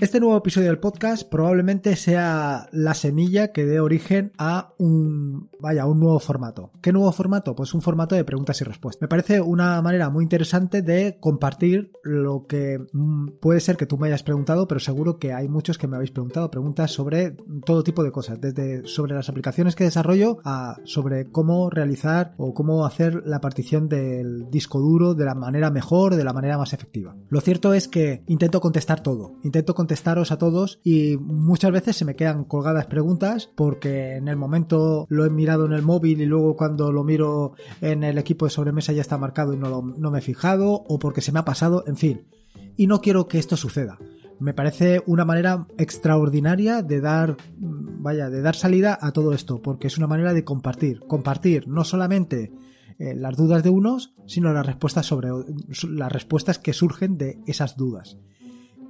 Este nuevo episodio del podcast probablemente sea la semilla que dé origen a un, vaya, un nuevo formato. ¿Qué nuevo formato? Pues un formato de preguntas y respuestas. Me parece una manera muy interesante de compartir lo que mm, puede ser que tú me hayas preguntado, pero seguro que hay muchos que me habéis preguntado preguntas sobre todo tipo de cosas, desde sobre las aplicaciones que desarrollo a sobre cómo realizar o cómo hacer la partición del disco duro de la manera mejor, de la manera más efectiva. Lo cierto es que intento contestar todo, intento contestar contestaros a todos y muchas veces se me quedan colgadas preguntas porque en el momento lo he mirado en el móvil y luego cuando lo miro en el equipo de sobremesa ya está marcado y no, me he fijado o porque se me ha pasado, en fin. Y no quiero que esto suceda me parece una manera extraordinaria de dar vaya de dar salida a todo esto porque es una manera de compartir compartir no solamente eh, las dudas de unos sino las respuestas sobre las respuestas que surgen de esas dudas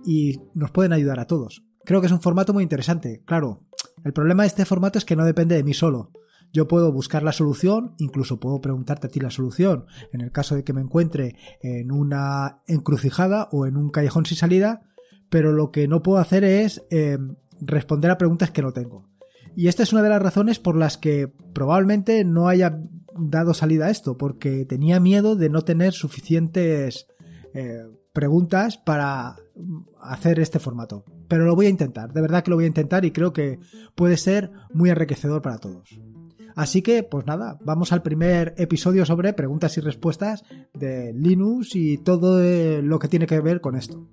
y nos pueden ayudar a todos. Creo que es un formato muy interesante. Claro, el problema de este formato es que no depende de mí solo. Yo puedo buscar la solución, incluso puedo preguntarte a ti la solución. En el caso de que me encuentre en una encrucijada o en un callejón sin salida, pero lo que no puedo hacer es eh, responder a preguntas que no tengo. Y esta es una de las razones por las que probablemente no haya dado salida a esto, porque tenía miedo de no tener suficientes eh, preguntas para hacer este formato. Pero lo voy a intentar, de verdad que lo voy a intentar y creo que puede ser muy enriquecedor para todos. Así que, pues nada, vamos al primer episodio sobre preguntas y respuestas de Linux y todo eh, lo que tiene que ver con esto.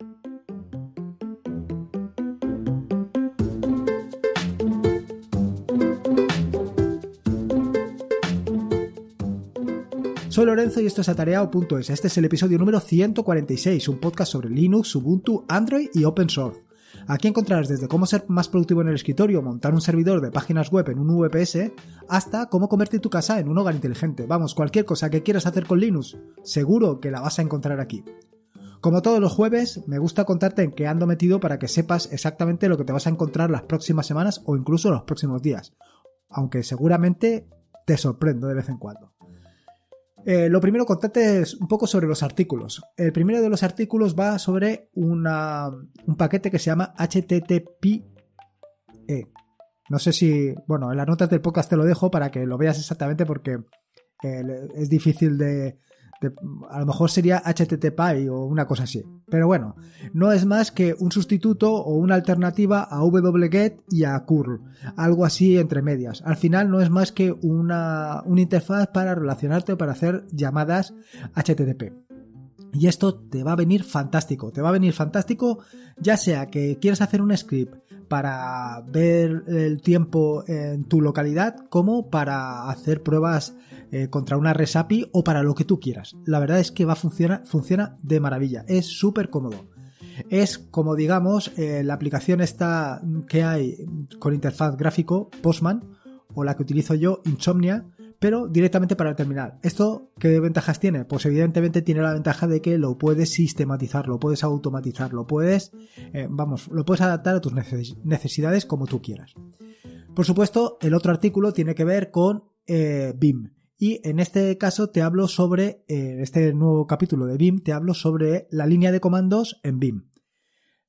Soy Lorenzo y esto es atareado.es. Este es el episodio número 146, un podcast sobre Linux, Ubuntu, Android y Open Source. Aquí encontrarás desde cómo ser más productivo en el escritorio, montar un servidor de páginas web en un VPS, hasta cómo convertir tu casa en un hogar inteligente. Vamos, cualquier cosa que quieras hacer con Linux, seguro que la vas a encontrar aquí. Como todos los jueves, me gusta contarte en qué ando metido para que sepas exactamente lo que te vas a encontrar las próximas semanas o incluso los próximos días. Aunque seguramente te sorprendo de vez en cuando. Eh, lo primero, contate un poco sobre los artículos. El primero de los artículos va sobre un paquete que se llama HTTP, e. No sé si, bueno, en las notas del podcast te lo dejo para que lo veas exactamente porque eh, es difícil de, A lo mejor sería HTTP e o una cosa así. Pero bueno, no es más que un sustituto o una alternativa a wget y a curl, algo así entre medias. Al final no es más que una, interfaz para relacionarte para hacer llamadas HTTP. Y esto te va a venir fantástico, te va a venir fantástico ya sea que quieres hacer un script para ver el tiempo en tu localidad como para hacer pruebas eh, contra una resapi o para lo que tú quieras. La verdad es que va a funciona, funciona de maravilla, es súper cómodo. Es como digamos eh, la aplicación esta que hay con interfaz gráfico, Postman, o la que utilizo yo, Insomnia, pero directamente para el terminal. ¿Esto qué ventajas tiene? Pues evidentemente tiene la ventaja de que lo puedes sistematizar, lo puedes automatizar, lo puedes, eh, vamos, lo puedes adaptar a tus necesidades como tú quieras. Por supuesto, el otro artículo tiene que ver con BIM. Y en este caso te hablo sobre, en eh, este nuevo capítulo de BIM, te hablo sobre la línea de comandos en BIM.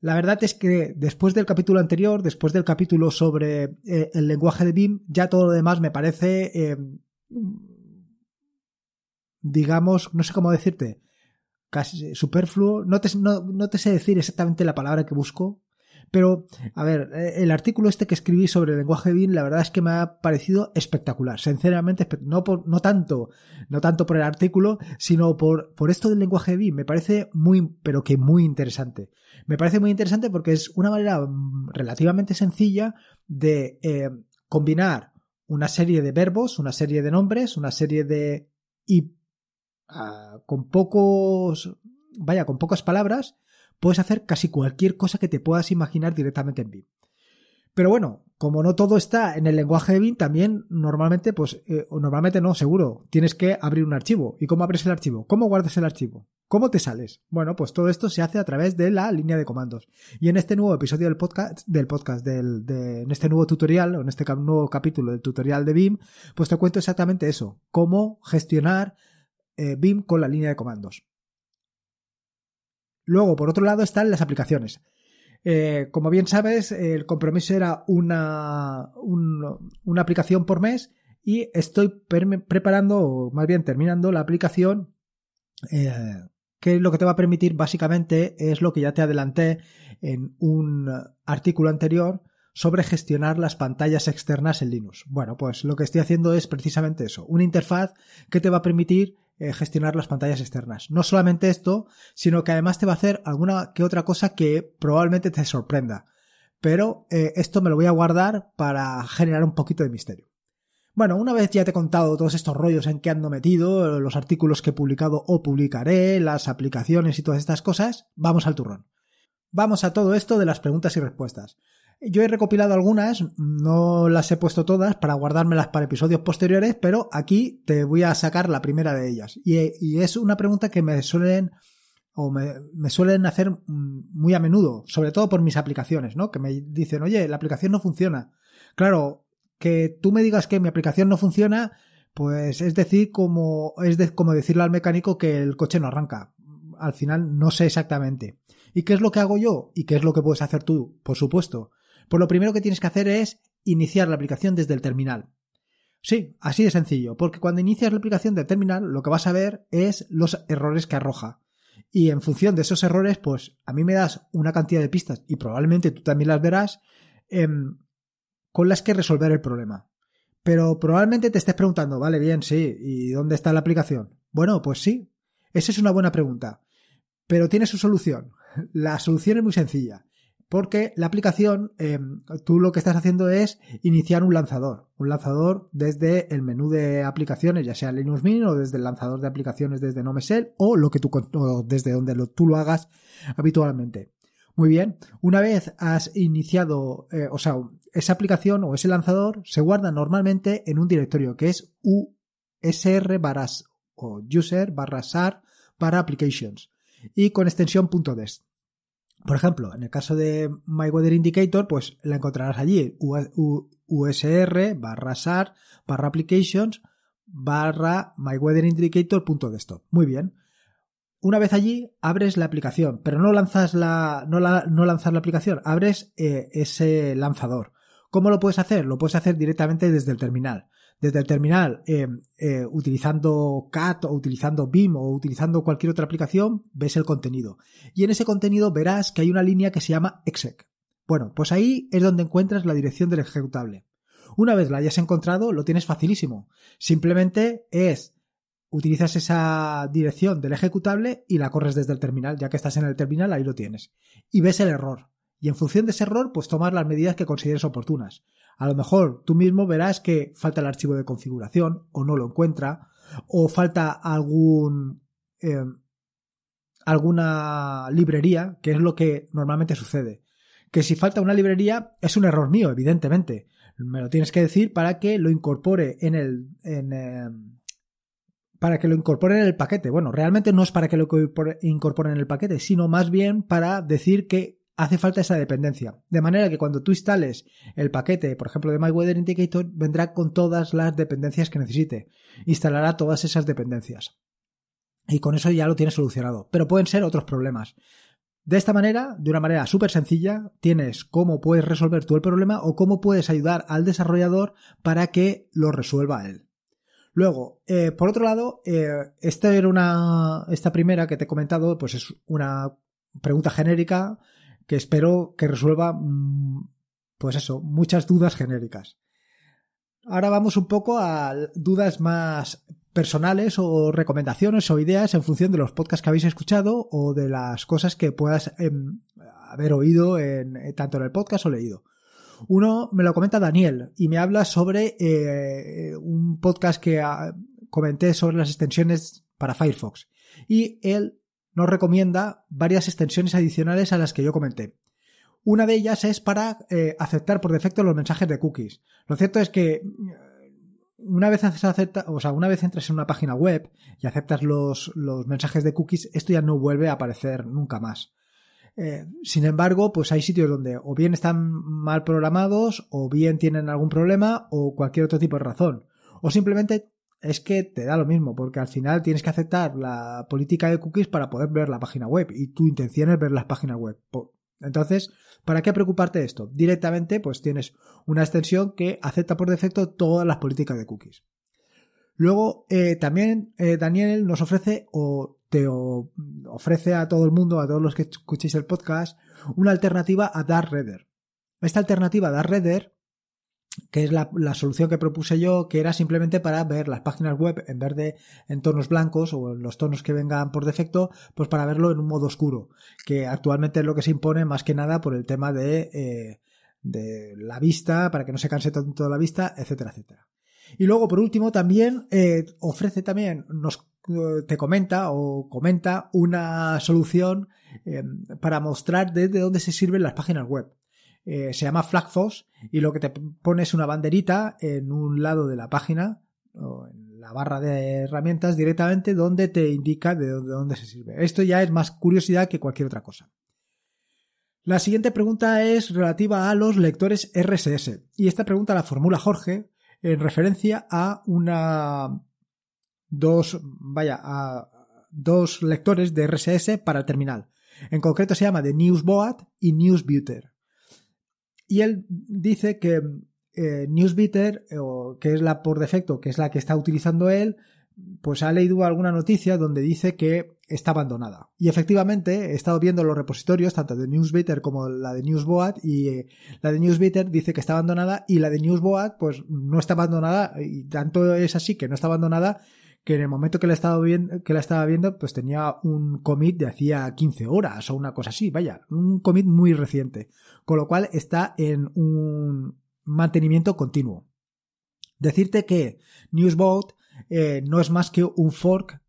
La verdad es que después del capítulo anterior, después del capítulo sobre eh, el lenguaje de BIM, ya todo lo demás me parece, eh, digamos, no sé cómo decirte, casi superfluo. no te sé decir exactamente la palabra que busco, pero, a ver, eh, el artículo este que escribí sobre el lenguaje BIM, la verdad es que me ha parecido espectacular. Sinceramente, no, tanto, no tanto por el artículo, sino por, esto del lenguaje BIM. Me parece muy, pero que muy interesante. Me parece muy interesante porque es una manera mm, relativamente sencilla de eh, combinar una serie de verbos, una serie de nombres, una serie de... y ah, con pocos... vaya, con pocas palabras puedes hacer casi cualquier cosa que te puedas imaginar directamente en BIM. Pero bueno, como no todo está en el lenguaje de BIM, también normalmente, pues, eh, normalmente no, seguro, tienes que abrir un archivo. ¿Y cómo abres el archivo? ¿Cómo guardas el archivo? ¿Cómo te sales? Bueno, pues todo esto se hace a través de la línea de comandos. Y en este nuevo episodio del podcast, del podcast, del, en este nuevo tutorial, o en este nuevo capítulo del tutorial de BIM, pues te cuento exactamente eso, cómo gestionar BIM eh, con la línea de comandos. Luego, por otro lado, están las aplicaciones. Eh, como bien sabes, el compromiso era una, una aplicación por mes y estoy preparando, o más bien terminando, la aplicación eh, que lo que te va a permitir básicamente es lo que ya te adelanté en un artículo anterior sobre gestionar las pantallas externas en Linux. Bueno, pues lo que estoy haciendo es precisamente eso, una interfaz que te va a permitir eh, gestionar las pantallas externas. No solamente esto, sino que además te va a hacer alguna que otra cosa que probablemente te sorprenda. Pero eh, esto me lo voy a guardar para generar un poquito de misterio. Bueno, una vez ya te he contado todos estos rollos en que ando metido, los artículos que he publicado o publicaré, las aplicaciones y todas estas cosas, vamos al turrón. Vamos a todo esto de las preguntas y respuestas. Yo he recopilado algunas, no las he puesto todas para guardármelas para episodios posteriores, pero aquí te voy a sacar la primera de ellas. Y, es una pregunta que me suelen o me, suelen hacer mm, muy a menudo, sobre todo por mis aplicaciones, ¿no? Que me dicen, oye, la aplicación no funciona. Claro, que tú me digas que mi aplicación no funciona, pues es decir, como, es como decirle al mecánico que el coche no arranca. Al final no sé exactamente. ¿Y qué es lo que hago yo? ¿Y qué es lo que puedes hacer tú? Por supuesto, pues lo primero que tienes que hacer es iniciar la aplicación desde el terminal. Sí, así de sencillo, porque cuando inicias la aplicación del terminal lo que vas a ver es los errores que arroja. Y en función de esos errores, pues a mí me das una cantidad de pistas, y probablemente tú también las verás, em, con las que resolver el problema. Pero probablemente te estés preguntando, vale, bien, sí, ¿y dónde está la aplicación? Bueno, pues sí, esa es una buena pregunta. Pero tiene su solución. La solución es muy sencilla porque la aplicación, eh, tú lo que estás haciendo es iniciar un lanzador, un lanzador desde el menú de aplicaciones, ya sea Linux Mint o desde el lanzador de aplicaciones desde Nomesel o lo que tú, desde donde tú lo hagas habitualmente. Muy bien, una vez has iniciado, eh, o sea, esa aplicación o ese lanzador se guarda normalmente en un directorio que es usr o user barra sar para applications y con extensión por ejemplo, en el caso de My Indicator, pues la encontrarás allí, usr barra SAR barra applications barra myweatherindicator.desktop. Muy bien. Una vez allí, abres la aplicación, pero no lanzas la, no, la aplicación, abres eh, ese lanzador. ¿Cómo lo puedes hacer? Lo puedes hacer directamente desde el terminal desde el terminal eh, eh, utilizando CAT o utilizando BIM o utilizando cualquier otra aplicación, ves el contenido. Y en ese contenido verás que hay una línea que se llama exec. Bueno, pues ahí es donde encuentras la dirección del ejecutable. Una vez la hayas encontrado, lo tienes facilísimo. Simplemente es utilizas esa dirección del ejecutable y la corres desde el terminal, ya que estás en el terminal, ahí lo tienes. Y ves el error y en función de ese error, pues tomar las medidas que consideres oportunas. A lo mejor tú mismo verás que falta el archivo de configuración o no lo encuentra, o falta algún... Eh, alguna librería, que es lo que normalmente sucede. Que si falta una librería es un error mío, evidentemente. Me lo tienes que decir para que lo incorpore en el... Eh, para que lo incorpore en el paquete. Bueno, realmente no es para que lo incorpore en el paquete, sino más bien para decir que hace falta esa dependencia. De manera que cuando tú instales el paquete, por ejemplo, de My Indicator, vendrá con todas las dependencias que necesite. Instalará todas esas dependencias. Y con eso ya lo tienes solucionado. Pero pueden ser otros problemas. De esta manera, de una manera súper sencilla, tienes cómo puedes resolver tú el problema o cómo puedes ayudar al desarrollador para que lo resuelva él. Luego, eh, por otro lado, eh, esta, era esta primera que te he comentado, pues es una pregunta genérica que espero que resuelva, mm, pues eso, muchas dudas genéricas. Ahora vamos un poco a dudas más personales o recomendaciones o ideas en función de los podcasts que habéis escuchado o de las cosas que puedas em, haber oído en, eh, tanto en el podcast o leído. Uno me lo comenta Daniel y me habla sobre eh, un podcast que ah, comenté sobre las extensiones para Firefox. Y él nos recomienda varias extensiones adicionales a las que yo comenté. Una de ellas es para eh, aceptar por defecto los mensajes de cookies. Lo cierto es que eh, una vez, acepta, o una vez entras en una página web y aceptas los, los, mensajes de cookies, esto ya no vuelve a aparecer nunca más. Eh, sin embargo, pues hay sitios donde o bien están mal programados, o bien tienen algún problema, o cualquier otro tipo de razón. O simplemente es que te da lo mismo, porque al final tienes que aceptar la política de cookies para poder ver la página web y tu intención es ver las páginas web. Entonces, ¿para qué preocuparte de esto? Directamente, pues tienes una extensión que acepta por defecto todas las políticas de cookies. Luego, eh, también eh, Daniel nos ofrece o te ofrece a todo el mundo, a todos los que escuchéis el podcast, una alternativa a Dark Redder. Esta alternativa a Dark Redder que es la, solución que propuse yo, que era simplemente para ver las páginas web en verde en tonos blancos o en los tonos que vengan por defecto, pues para verlo en un modo oscuro, que actualmente es lo que se impone más que nada por el tema de, eh, la vista, para que no se canse tanto la vista, etcétera, etcétera. Y luego, por último, también eh, ofrece también, nos eh, te comenta o comenta una solución para mostrar desde dónde se sirven las páginas web. Eh, se llama Flagfox y lo que te pone es una banderita en un lado de la página o en la barra de herramientas directamente donde te indica de dónde se sirve. Esto ya es más curiosidad que cualquier otra cosa. La siguiente pregunta es relativa a los lectores RSS y esta pregunta la formula Jorge en referencia a una dos vaya a dos lectores de RSS para el terminal. En concreto se llama de Newsboat y Newsbuter. Y él dice que eh, Newsbeater, eh, o que es la por defecto, que es la que está utilizando él, pues ha leído alguna noticia donde dice que está abandonada. Y efectivamente, he estado viendo los repositorios, tanto de Newsbeater como la de Newsboat, y eh, la de Newsbeater dice que está abandonada, y la de Newsboat, pues no está abandonada, y tanto es así que no está abandonada, que en el momento que la estaba viendo, que la estaba viendo pues tenía un commit de hacía 15 horas o una cosa así, vaya, un commit muy reciente con lo cual está en un mantenimiento continuo. Decirte que Newsboat eh, no es más que un fork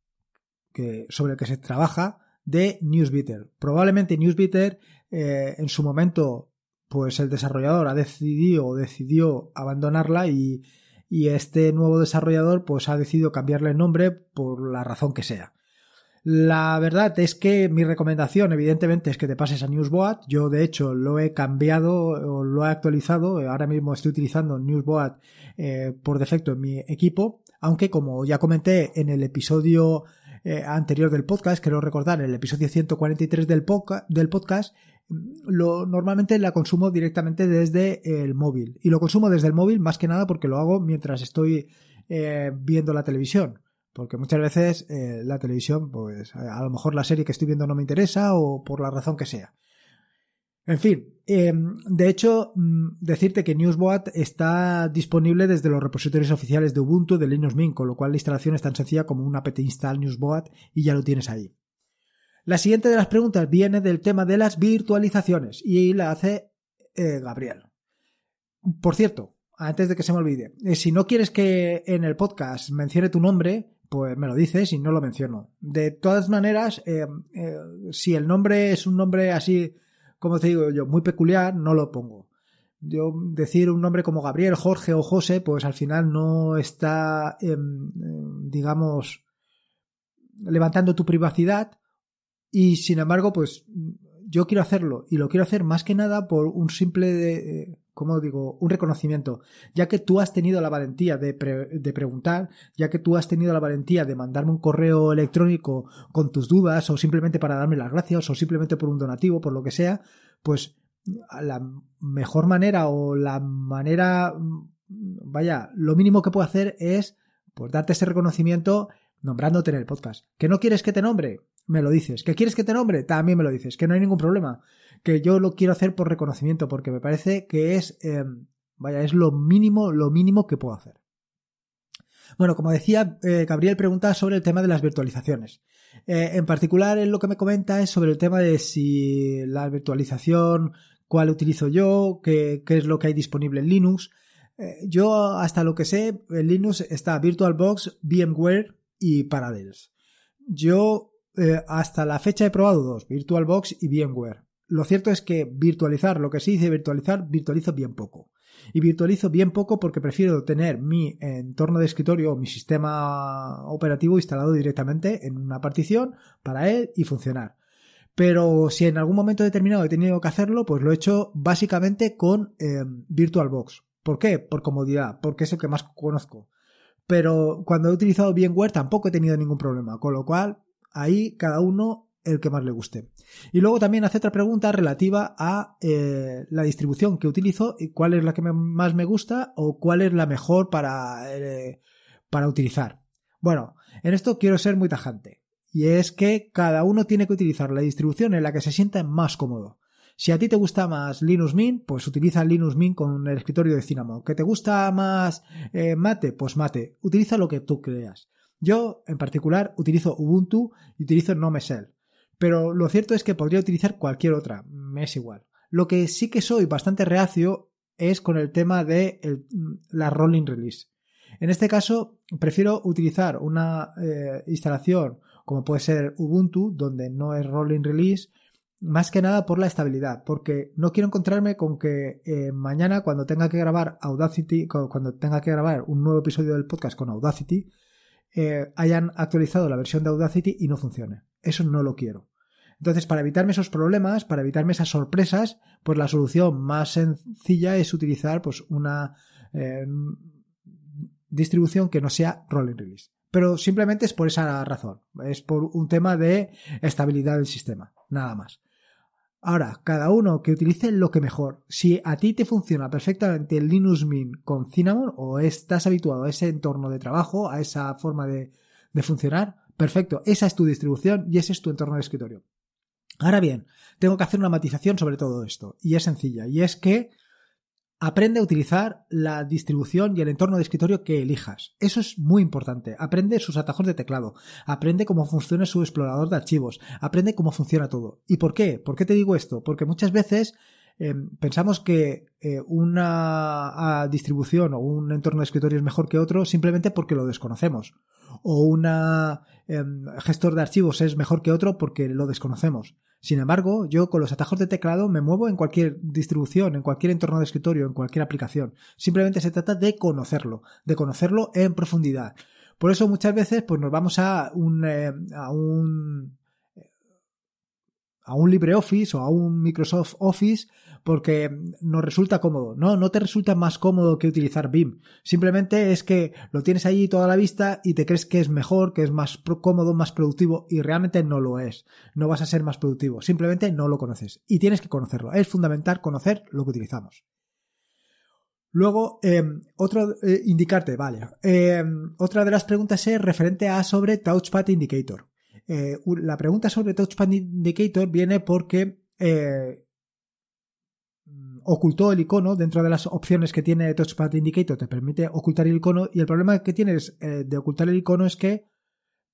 sobre el que se trabaja de Newsbeater. Probablemente Newsbeater eh, en su momento, pues el desarrollador ha decidido o decidió abandonarla y, y este nuevo desarrollador pues ha decidido cambiarle el nombre por la razón que sea. La verdad es que mi recomendación, evidentemente, es que te pases a Newsboat. Yo, de hecho, lo he cambiado o lo he actualizado. Ahora mismo estoy utilizando Newsboat eh, por defecto en mi equipo. Aunque, como ya comenté en el episodio eh, anterior del podcast, quiero recordar, el episodio 143 del, del podcast, mm, lo, normalmente la consumo directamente desde el móvil. Y lo consumo desde el móvil más que nada porque lo hago mientras estoy eh, viendo la televisión. Porque muchas veces eh, la televisión, pues a lo mejor la serie que estoy viendo no me interesa o por la razón que sea. En fin, em, de hecho, mm, decirte que Newsboat está disponible desde los repositorios oficiales de Ubuntu de Linux Mint, con lo cual la instalación es tan sencilla como un apt install Newsboat y ya lo tienes ahí. La siguiente de las preguntas viene del tema de las virtualizaciones y la hace eh, Gabriel. Por cierto, antes de que se me olvide, eh, si no quieres que en el podcast mencione tu nombre, pues me lo dices y no lo menciono. De todas maneras, eh, eh, si el nombre es un nombre así, como te digo yo, muy peculiar, no lo pongo. Yo decir un nombre como Gabriel, Jorge o José, pues al final no está, em, em, digamos, levantando tu privacidad y sin embargo, pues yo quiero hacerlo y lo quiero hacer más que nada por un simple eh, como digo? Un reconocimiento, ya que tú has tenido la valentía de, de, preguntar, ya que tú has tenido la valentía de mandarme un correo electrónico con tus dudas o simplemente para darme las gracias o simplemente por un donativo, por lo que sea, pues la mejor manera o la manera, vaya, lo mínimo que puedo hacer es pues darte ese reconocimiento nombrándote en el podcast. ¿Que no quieres que te nombre? Me lo dices. ¿Que quieres que te nombre? También me lo dices. Que no hay ningún problema. Que yo lo quiero hacer por reconocimiento porque me parece que es, em, vaya, es lo mínimo, lo mínimo que puedo hacer. Bueno, como decía, eh, Gabriel pregunta sobre el tema de las virtualizaciones. Eh, en particular, él lo que me comenta es sobre el tema de si la virtualización, cuál utilizo yo, qué, es lo que hay disponible en Linux. Eh, yo, hasta lo que sé, en Linux está VirtualBox, VMware, y Parallels. Yo eh, hasta la fecha he probado dos, VirtualBox y VMware. Lo cierto es que virtualizar, lo que se dice virtualizar, virtualizo bien poco. Y virtualizo bien poco porque prefiero tener mi entorno de escritorio o mi sistema operativo instalado directamente en una partición para él y funcionar. Pero si en algún momento determinado he tenido que hacerlo, pues lo he hecho básicamente con eh, VirtualBox. ¿Por qué? Por comodidad, porque es el que más conozco pero cuando he utilizado VMware tampoco he tenido ningún problema, con lo cual ahí cada uno el que más le guste. Y luego también hace otra pregunta relativa a eh, la distribución que utilizo y cuál es la que más me gusta o cuál es la mejor para, eh, para utilizar. Bueno, en esto quiero ser muy tajante. Y es que cada uno tiene que utilizar la distribución en la que se sienta más cómodo. Si a ti te gusta más Linux Mint, pues utiliza Linux Mint con el escritorio de Cinnamon. ¿Que te gusta más eh, Mate? Pues Mate. Utiliza lo que tú creas. Yo, en particular, utilizo Ubuntu y utilizo NoMesel. Pero lo cierto es que podría utilizar cualquier otra. Me es igual. Lo que sí que soy bastante reacio es con el tema de la rolling release. En este caso, prefiero utilizar una eh, instalación como puede ser Ubuntu, donde no es rolling release, más que nada por la estabilidad, porque no quiero encontrarme con que eh, mañana cuando tenga que grabar Audacity, cuando tenga que grabar un nuevo episodio del podcast con Audacity, eh, hayan actualizado la versión de Audacity y no funcione. Eso no lo quiero. Entonces, para evitarme esos problemas, para evitarme esas sorpresas, pues la solución más sencilla es utilizar pues una eh, distribución que no sea rolling release. Pero simplemente es por esa razón, es por un tema de estabilidad del sistema, nada más. Ahora, cada uno que utilice lo que mejor. Si a ti te funciona perfectamente el Linux Mint con Cinnamon o estás habituado a ese entorno de trabajo, a esa forma de, de funcionar, perfecto, esa es tu distribución y ese es tu entorno de escritorio. Ahora bien, tengo que hacer una matización sobre todo esto, y es sencilla, y es que Aprende a utilizar la distribución y el entorno de escritorio que elijas. Eso es muy importante. Aprende sus atajos de teclado. Aprende cómo funciona su explorador de archivos. Aprende cómo funciona todo. ¿Y por qué? ¿Por qué te digo esto? Porque muchas veces eh, pensamos que eh, una distribución o un entorno de escritorio es mejor que otro simplemente porque lo desconocemos. O un em, gestor de archivos es mejor que otro porque lo desconocemos. Sin embargo, yo con los atajos de teclado me muevo en cualquier distribución, en cualquier entorno de escritorio, en cualquier aplicación. Simplemente se trata de conocerlo, de conocerlo en profundidad. Por eso muchas veces pues, nos vamos a un, eh, a un a un LibreOffice o a un Microsoft Office porque nos resulta cómodo. No, no te resulta más cómodo que utilizar BIM. Simplemente es que lo tienes allí toda la vista y te crees que es mejor, que es más cómodo, más productivo y realmente no lo es. No vas a ser más productivo. Simplemente no lo conoces y tienes que conocerlo. Es fundamental conocer lo que utilizamos. Luego, em, otro, eh, indicarte, vale. Em, otra de las preguntas es referente a sobre Touchpad Indicator. Eh, la pregunta sobre Touchpad Indicator viene porque eh, ocultó el icono dentro de las opciones que tiene Touchpad Indicator. Te permite ocultar el icono y el problema que tienes eh, de ocultar el icono es que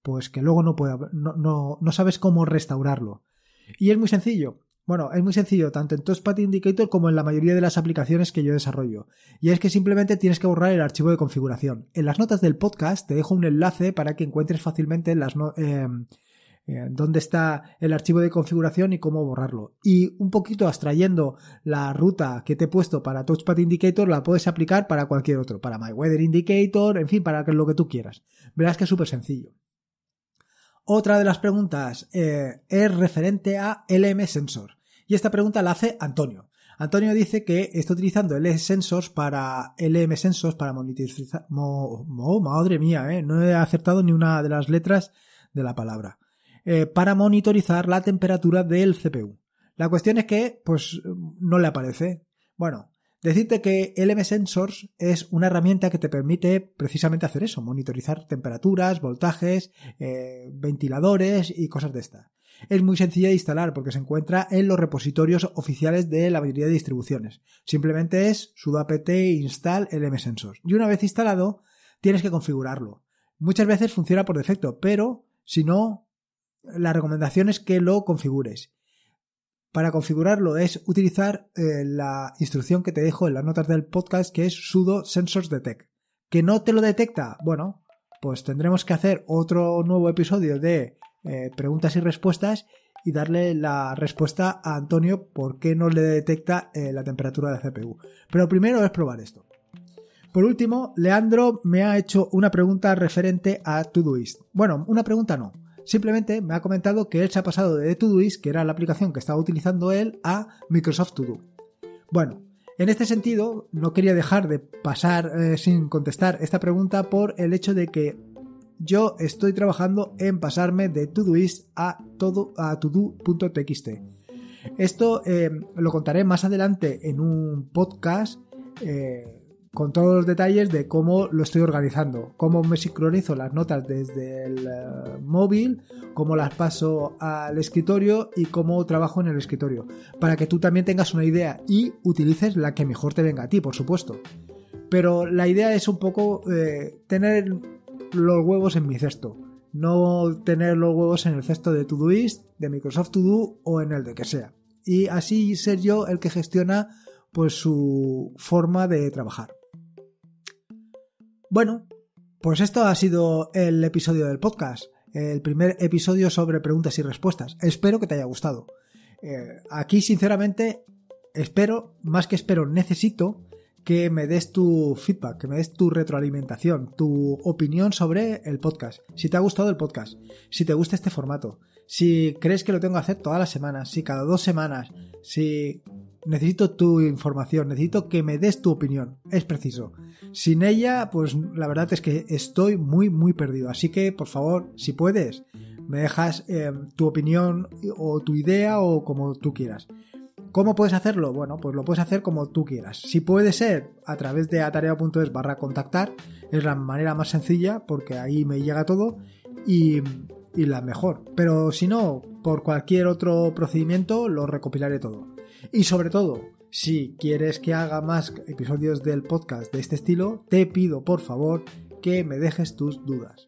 pues que luego no, puede, no, no sabes cómo restaurarlo. Y es muy sencillo. Bueno, es muy sencillo, tanto en Touchpad Indicator como en la mayoría de las aplicaciones que yo desarrollo. Y es que simplemente tienes que borrar el archivo de configuración. En las notas del podcast te dejo un enlace para que encuentres fácilmente las em, eh, dónde está el archivo de configuración y cómo borrarlo. Y un poquito abstrayendo la ruta que te he puesto para Touchpad Indicator, la puedes aplicar para cualquier otro, para My Weather Indicator, en fin, para lo que tú quieras. Verás que es súper sencillo. Otra de las preguntas eh, es referente a LM Sensor. Y esta pregunta la hace Antonio. Antonio dice que está utilizando LM Sensors para LM Sensors para monitorizar. madre mía, eh, no he acertado ni una de las letras de la palabra. Eh, para monitorizar la temperatura del CPU. La cuestión es que, pues, no le aparece. Bueno, Decirte que LM Sensors es una herramienta que te permite precisamente hacer eso, monitorizar temperaturas, voltajes, eh, ventiladores y cosas de esta. Es muy sencilla de instalar porque se encuentra en los repositorios oficiales de la mayoría de distribuciones. Simplemente es sudo apt install LM Sensors. Y una vez instalado, tienes que configurarlo. Muchas veces funciona por defecto, pero si no, la recomendación es que lo configures. Para configurarlo es utilizar eh, la instrucción que te dejo en las notas del podcast, que es sudo sensors detect. ¿Que no te lo detecta? Bueno, pues tendremos que hacer otro nuevo episodio de eh, preguntas y respuestas y darle la respuesta a Antonio por qué no le detecta eh, la temperatura de CPU. Pero primero es probar esto. Por último, Leandro me ha hecho una pregunta referente a Todoist. Bueno, una pregunta no Simplemente me ha comentado que él se ha pasado de Todoist, que era la aplicación que estaba utilizando él, a Microsoft To Bueno, en este sentido, no quería dejar de pasar eh, sin contestar esta pregunta por el hecho de que yo estoy trabajando en pasarme de Todoist a, todo, a todo.txt. Esto eh, lo contaré más adelante en un podcast. Eh, con todos los detalles de cómo lo estoy organizando, cómo me sincronizo las notas desde el eh, móvil, cómo las paso al escritorio y cómo trabajo en el escritorio, para que tú también tengas una idea y utilices la que mejor te venga a ti, por supuesto. Pero la idea es un poco eh, tener los huevos en mi cesto, no tener los huevos en el cesto de Todoist, de Microsoft To Do o en el de que sea. Y así ser yo el que gestiona pues su forma de trabajar. Bueno, pues esto ha sido el episodio del podcast, el primer episodio sobre preguntas y respuestas. Espero que te haya gustado. Eh, aquí, sinceramente, espero, más que espero, necesito que me des tu feedback, que me des tu retroalimentación, tu opinión sobre el podcast. Si te ha gustado el podcast, si te gusta este formato, si crees que lo tengo que hacer todas las semanas, si cada dos semanas, si necesito tu información, necesito que me des tu opinión, es preciso. Sin ella, pues la verdad es que estoy muy, muy perdido. Así que, por favor, si puedes, me dejas eh, tu opinión o tu idea o como tú quieras. ¿Cómo puedes hacerlo? Bueno, pues lo puedes hacer como tú quieras. Si puede ser a través de atareo.es barra contactar, es la manera más sencilla porque ahí me llega todo y, y la mejor. Pero si no, por cualquier otro procedimiento lo recopilaré todo. Y sobre todo, si quieres que haga más episodios del podcast de este estilo, te pido por favor que me dejes tus dudas.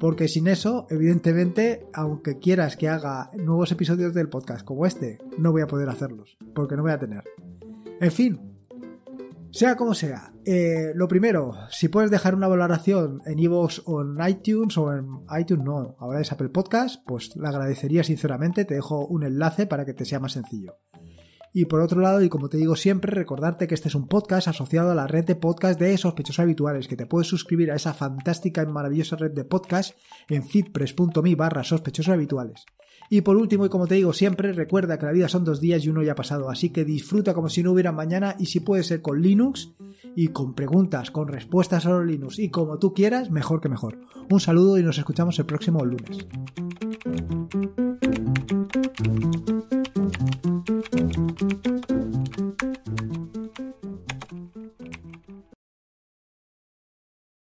Porque sin eso, evidentemente, aunque quieras que haga nuevos episodios del podcast como este, no voy a poder hacerlos, porque no voy a tener. En fin, sea como sea, eh, lo primero, si puedes dejar una valoración en iVoox o en iTunes, o en iTunes no, ahora es Apple Podcast, pues la agradecería sinceramente, te dejo un enlace para que te sea más sencillo. Y por otro lado, y como te digo siempre, recordarte que este es un podcast asociado a la red de podcast de sospechosos habituales, que te puedes suscribir a esa fantástica y maravillosa red de podcast en fitpress.me barra sospechosos habituales. Y por último, y como te digo siempre, recuerda que la vida son dos días y uno ya ha pasado, así que disfruta como si no hubiera mañana y si puede ser con Linux y con preguntas, con respuestas a los Linux y como tú quieras, mejor que mejor. Un saludo y nos escuchamos el próximo lunes.